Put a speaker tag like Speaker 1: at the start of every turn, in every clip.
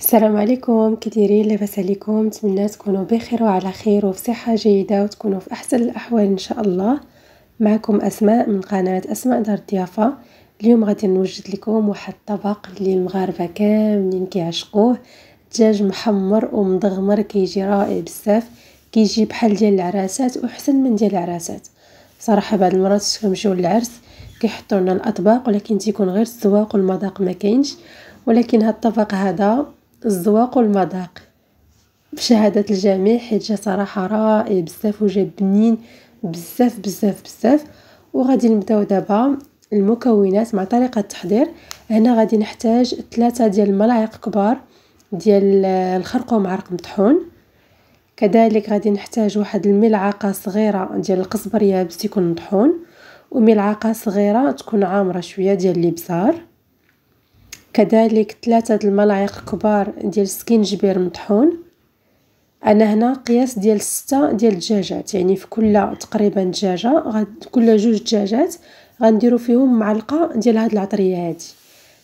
Speaker 1: السلام عليكم كديرين لاباس عليكم نتمنى تكونوا بخير وعلى خير وفي صحه جيده وتكونوا في احسن الاحوال ان شاء الله معكم اسماء من قناه اسماء دار الضيافه اليوم غادي نوجد لكم واحد الطبق اللي المغاربه كاملين كيعشقوه دجاج محمر ومدغمر كيجي رائع بزاف كيجي بحال ديال العراسات وحسن من ديال العراسات صراحه بعض المرات كنمشيو للعرس كيحطوا لنا الاطباق ولكن تيكون غير الزواق والمذاق ما كاينش ولكن هاد الطبق هذا الزواق والمذاق بشهادة الجميع حيت جا صراحة رائع بزاف وجا بنين بزاف بزاف بزاف وغادي نبداو دابا المكونات مع طريقة التحضير هنا غادي نحتاج ثلاثة ديال الملاعق كبار ديال الخرقوم عرق مطحون كذلك غادي نحتاج واحد الملعقة صغيرة ديال القزبر يابس يكون مطحون وملعقة صغيرة تكون عامرة شوية ديال الابزار كذلك ثلاثة الملاعق كبار ديال سكينجبير مطحون انا هنا قياس ديال ستة ديال الدجاجات يعني في كل تقريبا دجاجه كل جوج دجاجات غنديرو فيهم معلقه ديال هاد العطريه هادي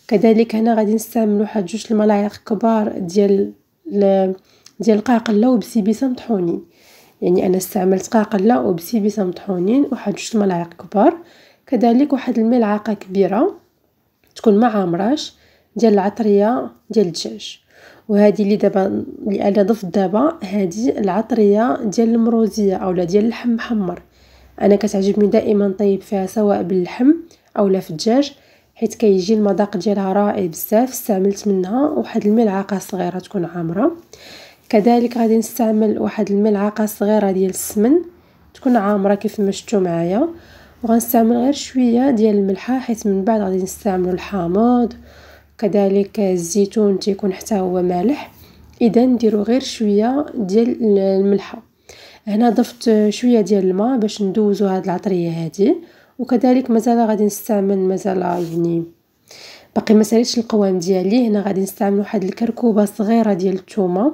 Speaker 1: كذلك هنا غادي نستعمل واحد جوج الملاعق كبار ديال ديال القاقله وبسيبسه مطحونين يعني انا استعملت قاقله وبسيبسه مطحونين واحد جوج الملاعق كبار كذلك واحد الملعقه كبيره تكون ما عامراش ديال العطريه ديال الدجاج وهذه اللي دابا اللي انا ضفت دابا هذه العطريه ديال المروزيه اولا ديال اللحم محمر انا كتعجبني دائما نطيب فيها سواء باللحم اولا في الدجاج حيت كيجي المذاق ديالها رائع بزاف استعملت منها واحد الملعقه صغيره تكون عامره كذلك غادي نستعمل واحد الملعقه صغيره ديال السمن تكون عامره كيف ما شفتوا معايا وغنستعمل غير شويه ديال الملحه حيت من بعد غادي نستعملوا الحامض كذلك الزيتون تيكون حتى هو مالح اذا نديرو غير شويه ديال الملحه هنا ضفت شويه ديال الماء باش ندوزو هاد العطريه هادي وكذلك مازال غادي نستعمل مازال يعني باقي ما ساليتش القوام ديالي هنا غادي نستعمل واحد الكركوبه صغيره ديال الثومه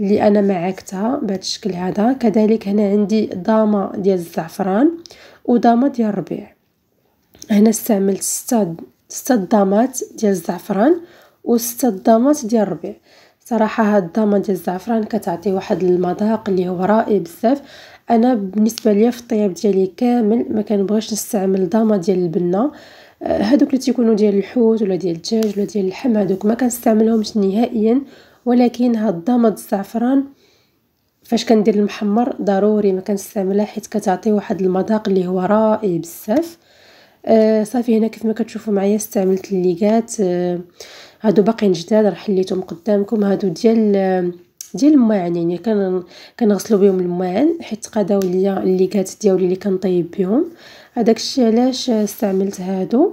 Speaker 1: اللي انا معكتها بهذا الشكل هذا كذلك هنا عندي ضامه ديال الزعفران وضامه ديال الربيع هنا استعملت 6 ستة ضامات ديال الزعفران وستة ضامات ديال الربيع صراحه هاد الضامه ديال الزعفران كتعطي واحد المذاق اللي هو رائع بزاف انا بالنسبه ليا في الطياب ديالي كامل ما بغيش نستعمل ضامه ديال البنه آه، هادوك اللي تيكونوا ديال الحوت ولا ديال الدجاج ولا ديال اللحم هادوك ما كنستعملهمش نهائيا ولكن هاد الضامه الزعفران فاش كندير المحمر ضروري ما كنستعملها حيت كتعطي واحد المذاق اللي هو رائع بزاف آه، صافي هنا كيف ما كتشوفوا معايا استعملت الليغات آه، هادو باقيين جداد راه حليتهم قدامكم هادو ديال آه، ديال الماعن يعني كان كنغسلو بهم الماعن حيت قداو ليا الليغات ديالي اللي كنطيب بهم هذاك الشيء علاش استعملت هادو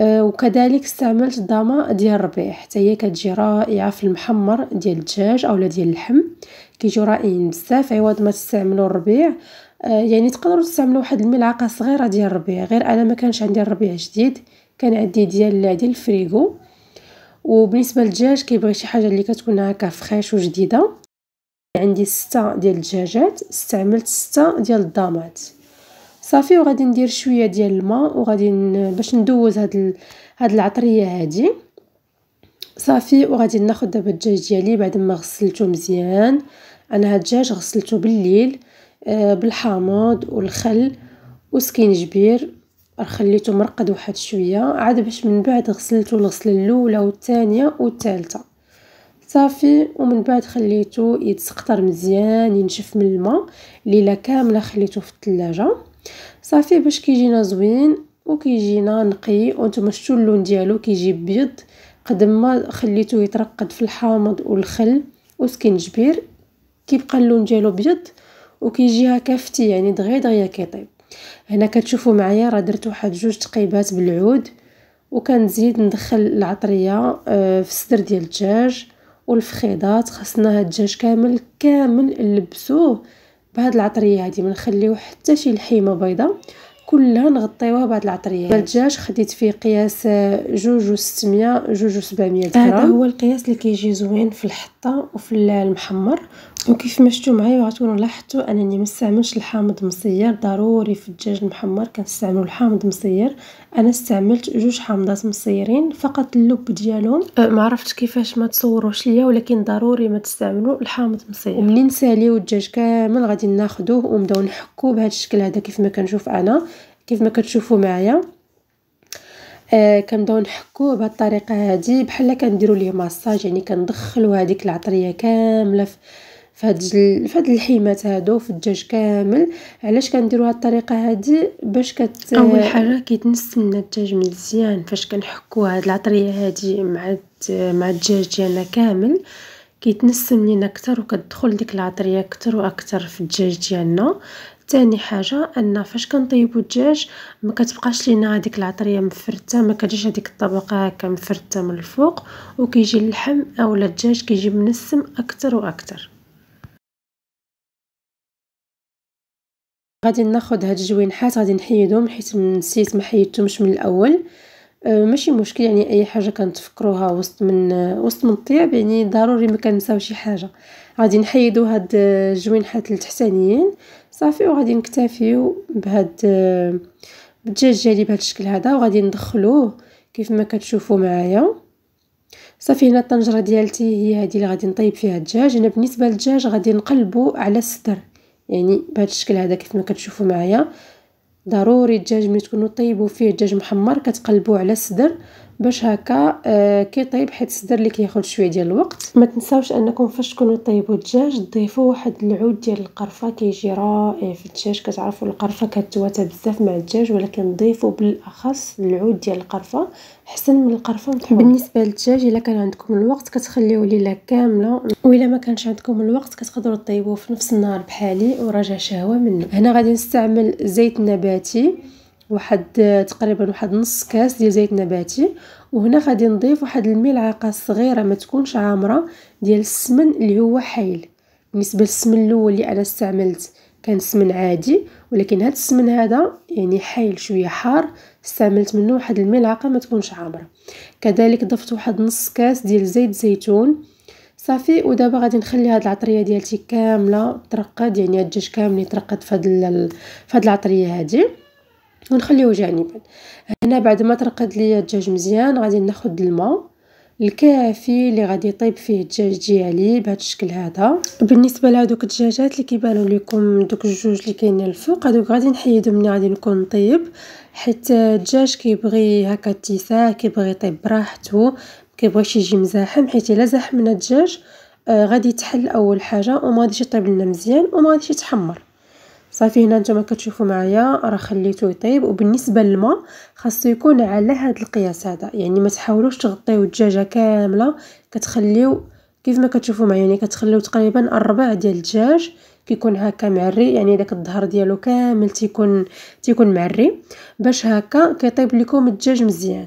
Speaker 1: وكذلك استعملت ضامه ديال الربيع حتى هي كتجي رائعه في المحمر ديال الدجاج اولا ديال اللحم كيجيو رائعين بزاف عوض ما تستعملوا الربيع آه، يعني تقدروا تستعملوا واحد الملعقه صغيره ديال الربيع غير انا ما كانش عندي الربيع جديد كان عندي ديال ديال الفريغو وبالنسبه للدجاج كيبغي شي حاجه اللي كتكون هكا فريش وجديده عندي ستة ديال الدجاجات استعملت ستة ديال الضامات صافي وغادي ندير شويه ديال الماء وغادي باش ندوز هاد ال... هاد العطريه هادي صافي وغادي ناخذ دابا الدجاج ديالي بعد ما غسلته مزيان انا هاد الدجاج غسلته بالليل آه، بالحامض والخل وسكينجبير خليته مرقد واحد شويه عاد باش من بعد غسلته الغسله الاولى والثانيه والثالثه صافي ومن بعد خليته يتسقطر مزيان ينشف من الماء ليله كامله خليته في الثلاجه صافي باش كيجينا زوين وكيجينا نقي وانتم شفتوا اللون ديالو كيجي بيض قد ما خليته يترقد في الحامض والخل وسكنجبير كيبقى اللون ديالو بيض وكيجيها كافتي يعني دغيا دغيا كيطيب هنا كتشوفوا معايا راه درت واحد جوج تقيبات بالعود وكنزيد ندخل العطريه آه، في الصدر ديال الدجاج والفخيضات خاصنا هاد الدجاج كامل كامل نلبسوه بهاد العطريه هادي ما نخليو حتى شي لحيمه بيضه كلها نغطيوها بهاد العطريه الدجاج خديت فيه قياس جوج وستمية جوج وسبعمية درهم هذا هو القياس اللي كيجي زوين في الحطه وفي المحمر وكيف ما شفتوا معايا غتكونوا لاحظتوا انني ما استعملش الحامض مصير ضروري في الدجاج المحمر كنستعملوا الحامض مصير انا استعملت جوج حامضات مصيرين فقط اللب ديالهم أه، ما عرفتش كيفاش ما تصوروش ليا ولكن ضروري ما تستعملوا الحامض مصير ومنين نساليو الدجاج كامل غادي ناخذوه ونبداو نحكوه بهذا الشكل هذا كيف ما كنشوف انا كيف ما كتشوفوا معايا آه كنبداو نحكوه بهذه الطريقه هذه بحال كنديروا ليه ماساج يعني كندخلوا هذيك العطريه كامله في فهاد الحيمات هادو في الدجاج كامل علاش كنديروا هاد الطريقه هادي باش كت اول حاجه كيتنس لنا الدجاج مزيان فاش كنحكو هاد العطريه هادي مع مع الدجاج ديالنا كامل كيتنسم لينا اكثر وكتدخل ديك العطريه اكثر واكثر في الدجاج ديالنا ثاني حاجه ان فاش كنطيبوا الدجاج ما كتبقاش لينا هذيك العطريه مفرته ما كتجيش هذيك الطبقه هكا مفرته من الفوق وكيجي اللحم اولا الدجاج كيجي منسم اكثر واكثر غادي ناخذ هاد الجوينحات غادي نحيدهم حيت نسيت ما حيدتهمش من الاول أه، ماشي مشكل يعني اي حاجه كنتفكروها وسط من أه، وسط من الطياب يعني ضروري ما كنساو شي حاجه غادي نحيدو هاد الجوينحات أه، التحتانيين صافي وغادي نكتفيو بهاد الدجاج ديالي بهاد الشكل هذا وغادي ندخلوه كيف ما كتشوفوا معايا صافي هنا الطنجره ديالتي هي هذه اللي غادي نطيب فيها الدجاج انا بالنسبه للدجاج غادي نقلبو على الصدر يعني بهذا الشكل هذا كيف ما كتشوفوا معايا ضروري الدجاج ملي تكونوا طيبوا فيه الدجاج محمر كتقلبوه على الصدر باش هكا آه، كيطيب حيت الصدر اللي كياخذ شويه ديال الوقت ما تنساوش انكم فاش تكونوا طيبوا الدجاج تضيفوا واحد العود ديال القرفه كيجي رائع في الدجاج كتعرفوا القرفه كتواتى بزاف مع الدجاج ولكن ضيفوا بالاخص العود ديال القرفه حسن من القرفه مطحونه بالنسبه للدجاج الا كان عندكم الوقت كتخليوه ليله كامله والا ما كانش عندكم الوقت كتقدروا طيبوه في نفس النهار بحالي وراجع شهوه منه هنا غادي نستعمل زيت نباتي واحد تقريبا واحد نص كاس ديال زيت نباتي وهنا غادي نضيف واحد الملعقه صغيره ما تكونش عامره ديال السمن اللي هو حايل بالنسبه للسمن الاول اللي انا استعملت كان سمن عادي ولكن هذا السمن هذا يعني حايل شويه حار استعملت منه واحد الملعقه ما تكونش عامره كذلك ضفت واحد نص كاس ديال زيت زيتون صافي ودابا غادي نخلي هاد العطريه ديالتي كامله ترقد يعني الدجاج كامل يترقد فهاد فهاد العطريه هادي ونخليه جانبا هنا بعد ما ترقد لي الدجاج مزيان غادي ناخد الماء الكافي اللي غادي يطيب فيه الدجاج ديالي بهذا الشكل هذا بالنسبه لهذوك الدجاجات اللي كيبانوا لكم دوك الجوج اللي كاينين الفوق هذوك غادي نحيدهم ملي غادي نكون طيب حيت الدجاج كيبغي هكا اتساع كيبغي يطيب براحته كيبغيش يجي مزاحم حيت الا زاحمنا الدجاج آه غادي يتحل اول حاجه وما غاديش يطيب لنا مزيان وما غاديش يتحمر صافي هنا نتوما كتشوفوا معايا راه خليته يطيب وبالنسبه للماء خاصو يكون على هذا القياس هذا يعني ما تحاولوش تغطيو الدجاجه كامله كتخليو كيف ما كتشوفوا معايا يعني كتخليو تقريبا الربع ديال الدجاج كيكون هكا معري يعني داك الظهر ديالو كامل تيكون تيكون معري باش هكا كيطيب لكم الدجاج مزيان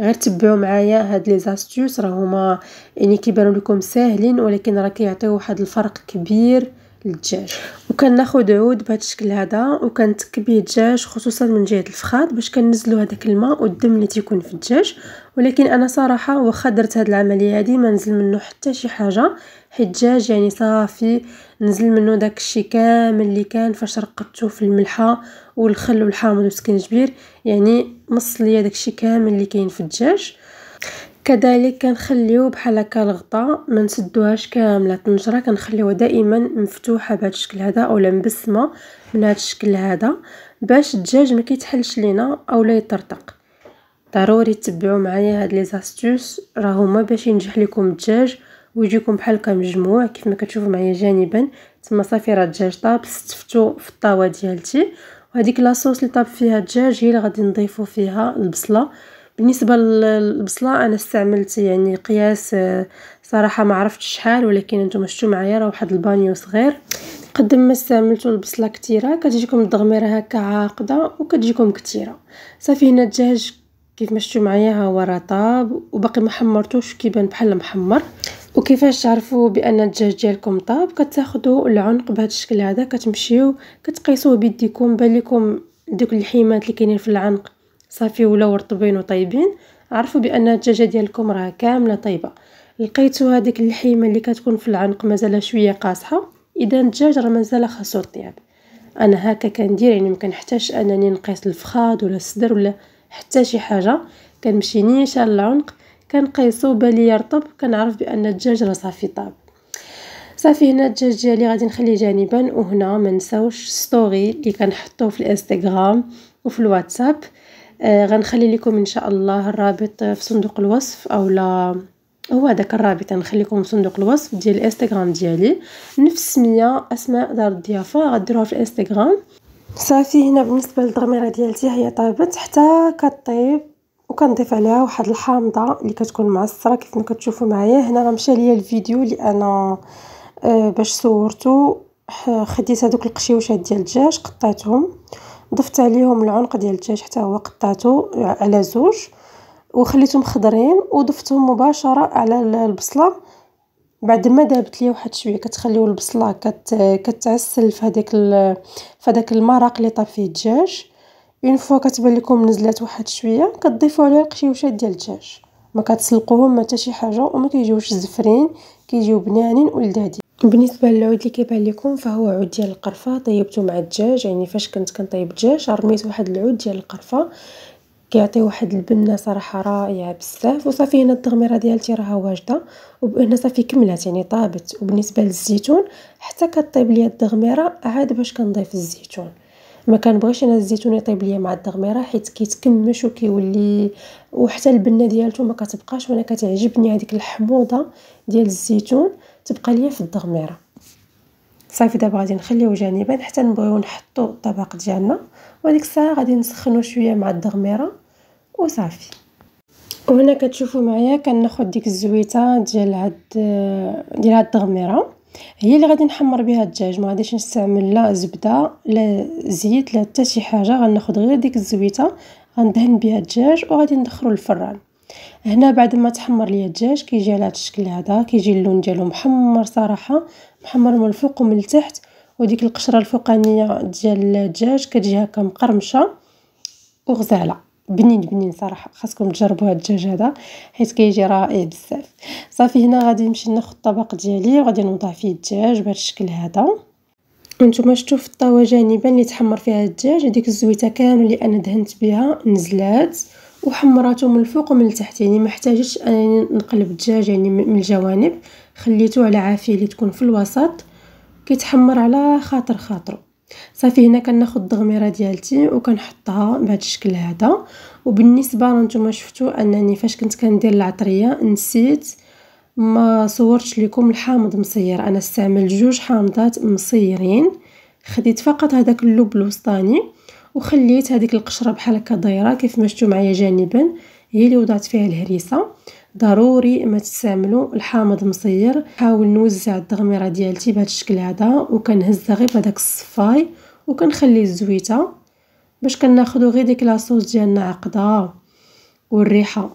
Speaker 1: غير تبعوا معايا هاد لي زاستيوس راه هما يعني كيبانوا لكم ساهلين ولكن راه كيعطيو واحد الفرق كبير الدجاج وكناخد عود بهذا الشكل هذا وكنتك الدجاج خصوصا من جهه الفخاد باش كننزلوا هذاك الماء والدم اللي تيكون في الدجاج ولكن انا صراحه واخا درت هذه العمليه هذه ما نزل منه حتى شي حاجه حيت الدجاج يعني صافي نزل منه داك الشيء كامل اللي كان فاش رقدته في الملحه والخل والحامض والسكنجبير يعني مص ليا داك الشيء كامل اللي كاين في الدجاج كذلك كنخليو بحال هكا الغطا ما نسدوهاش كامله الطنجره كنخليوها دائما مفتوحه بهذا الشكل هذا اولا مبسمه من هذا الشكل هذا باش الدجاج ما كيتحلش لينا اولا يطرطق ضروري تتبعوا معايا هاد لي زاستوس راه هما باش ينجح لكم الدجاج ويجيكم بحال هكا مجموع كيف ما كتشوفوا معايا جانبا تما صافي راه الدجاج طاب استفتو في الطاوه ديالتي وهذيك لاصوص اللي طاب فيها الدجاج هي اللي غادي نضيفو فيها البصله بالنسبه للبصله انا استعملت يعني قياس آه، صراحه ما عرفتش شحال ولكن انتم شفتوا معايا راه واحد البانيو صغير قد ما استعملتوا البصله كثيره كتجيكم الضغميره هكا عاقده وكتجيكم كثيره صافي هنا الدجاج كيف ما شفتوا معايا ها هو راه طاب وباقي ما حمرتوش كيبان بحال محمر وكيفاش تعرفوا بان الدجاج ديالكم طاب كتاخذوا العنق بهذا الشكل هذا كتمشيو كتقيسوه بيديكم بان لكم دوك الحيمات اللي كاينين في العنق صافي ولاو رطبين وطيبين عرفوا بان الدجاجه ديالكم راه كامله طيبه لقيتو هذيك اللحيمه اللي كتكون في العنق مازال شويه قاصحه اذا الدجاج راه مازال خاصو طياب انا هكا كندير يعني مكنحتاجش انني نقيس الفخاد ولا الصدر ولا حتى شي حاجه كنمشي نيشان العنق كنقيسو بالي رطب كنعرف بان الدجاج راه صافي طاب صافي هنا الدجاج ديالي غادي نخليه جانبا وهنا ما نساوش ستوري اللي كنحطوه في الانستغرام وفي الواتساب آه، غنخلي لكم ان شاء الله الرابط في صندوق الوصف او لا هو هذاك الرابط غنخليكم في صندوق الوصف ديال الانستغرام ديالي نفس السميه اسماء دار الضيافه غديروها في الانستغرام صافي هنا بالنسبه للضميره ديالتي هي طابت حتى كطيب وكنضيف عليها واحد الحامضه اللي كتكون معصره كيف ما كتشوفوا معايا هنا راه مشى ليا الفيديو اللي انا آه، باش صورته خديت هذوك القشيوشات ديال الدجاج قطعتهم ضفت عليهم العنق ديال الدجاج حتى هو قطعته على زوج وخليتهم خضرين وضفتهم مباشره على البصله بعد ما ذابت ليا واحد شويه كتخليو البصله كت كتعسل في هذاك في هذاك المرق اللي طاب فيه الدجاج اون فوا كتبان لكم نزلات واحد شويه كتضيفوا عليها القشيوشات ديال الدجاج ما كتسلقوهم ما حتى شي حاجه وما كيجيوش زفرين كيجيو بنانين ولذاذين بالنسبة للعود اللي كيبان لكم فهو عود ديال القرفه طيبته مع الدجاج يعني فاش كنت كنطيب الدجاج رميت واحد العود ديال القرفه كيعطي واحد البنه صراحه رائعه بزاف وصافي هنا التغميره ديالتي راها واجده وهنا صافي كملات يعني طابت وبالنسبه للزيتون حتى كطيب ليا التغميره عاد باش كنضيف الزيتون ما كنبغيش انا الزيتون يطيب ليا مع الدغميره حيت كيتكمش وكيولي وحتى البنه ديالته ما كتبقاش وانا كتعجبني هذيك الحموضه ديال الزيتون تبقى ليا في الدغميره صافي دابا غادي نخليوه جانبا حتى نبغيو نحطو الطبق ديالنا وهاديك الساعه غادي نسخنو شويه مع الدغميره وصافي وهنا كتشوفوا معايا كناخذ ديك الزويته ديال هاد ديال هاد الدغميره هي اللي غادي نحمر بها الدجاج ما غاديش نستعمل لا زبده لا زيت لا حتى شي حاجه غناخذ غير ديك الزويته غندهن بها الدجاج وغادي ندخلو للفران هنا بعد ما تحمر ليا الدجاج كيجي على هذا الشكل هذا كيجي اللون ديالو محمر صراحه محمر من الفوق ومن التحت وديك القشره الفوقانيه ديال الدجاج كتجي هكا مقرمشه وغزاله بنين بنين صراحه خاصكم تجربوا هاد الدجاج هذا حيت كيجي رائع بزاف صافي هنا غادي نمشي ناخذ الطبق ديالي وغادي نوضع فيه الدجاج بهذا الشكل هذا وانتم شفتوا في الطاوه جانبا اللي تحمر فيها الدجاج هذيك الزويته كامل اللي انا دهنت بها نزلات وحمراتو من الفوق ومن التحت يعني ما احتاجتش انني نقلب الدجاج يعني من الجوانب خليته على عافيه اللي تكون في الوسط كيتحمر على خاطر خاطره صافي هنا كناخذ الضغميره ديالتي وكنحطها بهذا الشكل هذا وبالنسبه رانتوما شفتوا انني فاش كنت كندير العطريه نسيت ما صورتش لكم الحامض مصير انا استعملت جوج حامضات مصيرين خديت فقط هذاك اللب الوسطاني وخليت هذيك القشره بحال هكا دايره كيف ما شفتوا معايا جانبا هي اللي وضعت فيها الهريسه ضروري ما تستعملوا الحامض مصير حاول نوزع الدغميره ديالتي بهذا الشكل هذا وكنهز غير بهذاك الصفاي وكنخلي الزويته باش كناخذوا غير ديك لاصوص ديالنا عقده والريحه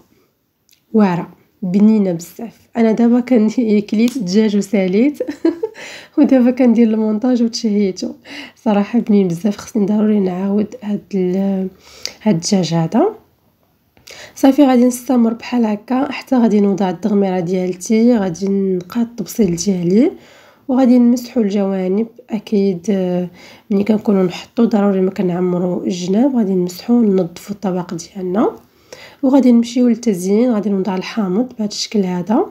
Speaker 1: واعره بنينه بزاف انا دابا كليت الدجاج وساليت ودابا كندير المونتاج وتشهيتو صراحه بنين بزاف خصني ضروري نعاود هاد هاد الدجاج هذا صافي غادي نستمر بحال هكا حتى غادي نوضع الدغميره ديالتي غادي نقاد الطبسيل ديالي وغادي نمسحوا الجوانب اكيد آه، ملي كنكونوا نحطوا ضروري ما كنعمروا الجناب غادي نمسحوا ننظفوا الطبق ديالنا وغادي نمشيو للتزيين غادي نوضع الحامض بهذا الشكل هذا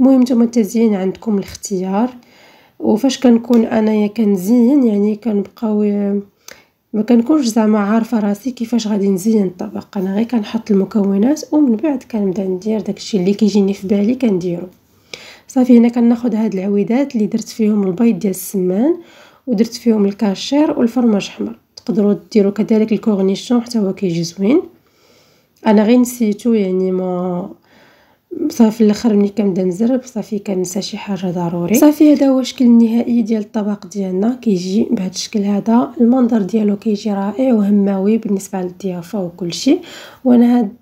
Speaker 1: المهم نتوما التزيين عندكم الاختيار وفاش كنكون انايا كنزين يعني كنبقاو آه، ما كنكونش زعما عارفه راسي كيفاش غادي نزين الطبق انا غير كنحط المكونات ومن بعد كنبدا ندير داكشي اللي كيجيني في بالي كنديرو صافي هنا كناخذ هاد العويدات اللي درت فيهم البيض ديال السمان ودرت فيهم الكاشير والفرماج حمر تقدروا ديروا كذلك الكورنيشون حتى هو كيجي زوين انا غير نسيتو يعني ما صافي الاخر ملي كنبدا نزرب صافي كنسى شي حاجه ضروري صافي هذا هو الشكل النهائي ديال الطبق ديالنا كيجي بهذا الشكل هذا المنظر ديالو كيجي رائع وهماوي بالنسبه للضيافه وكل شيء وانا هاد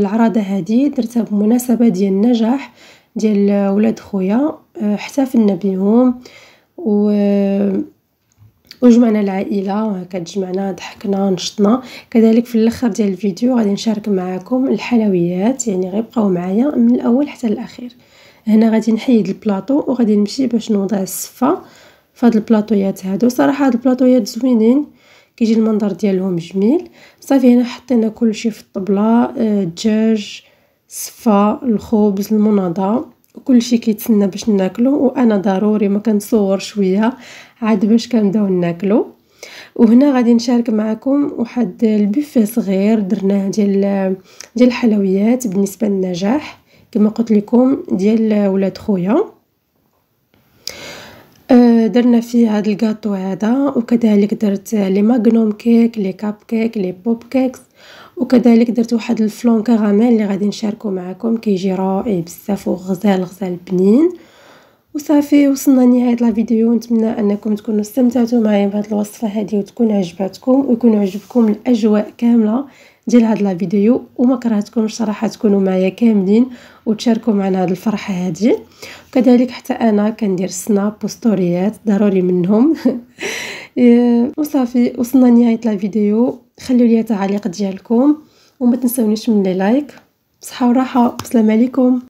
Speaker 1: العراضه هذه درتها بمناسبه ديال النجاح ديال ولاد خويا احتفلنا أه، بهم و وجمعنا العائله وهكا تجمعنا ضحكنا نشطنا كذلك في الاخر ديال الفيديو غادي نشارك معكم الحلويات يعني غير بقاو معايا من الاول حتى الاخير هنا غادي نحيد البلاطو وغادي نمشي باش نوضع الصفه فهاد البلاطويات هادو صراحه هاد البلاطويات زوينين كيجي المنظر ديالهم جميل صافي هنا حطينا كلشي في الطبله آه، الدجاج صفا الخبز المناضه كلشي كيتسنى باش ناكلو وانا ضروري ما كنصور شويه عاد باش كنبداو ناكلو وهنا غادي نشارك معكم واحد البوفيه صغير درناه ديال ديال الحلويات بالنسبه للنجاح كما قلت لكم ديال ولاد خويا آه، درنا فيه هذا الكاطو هذا وكذلك درت لي ماغنوم كيك لي كاب كيك لي بوب كيكس وكذلك درت واحد الفلون كراميل اللي غادي نشاركو معكم كيجي رائع بزاف وغزال غزال بنين وصافي وصلنا لنهايه لا فيديو نتمنى انكم تكونوا استمتعتوا معايا بهذه الوصفه هذه وتكون عجبتكم ويكون عجبكم الاجواء كامله ديال هاد لا فيديو وما كرهتكمش صراحه تكونوا معايا كاملين وتشاركوا معنا هاد الفرحه هادي وكذلك حتى انا كندير سناب وستوريات ضروري منهم إيه، وصافي وصلنا لنهايه لا فيديو خلوا لي تعليق ديالكم وما تنسونيش من لي لايك بصحه وراحه والسلام عليكم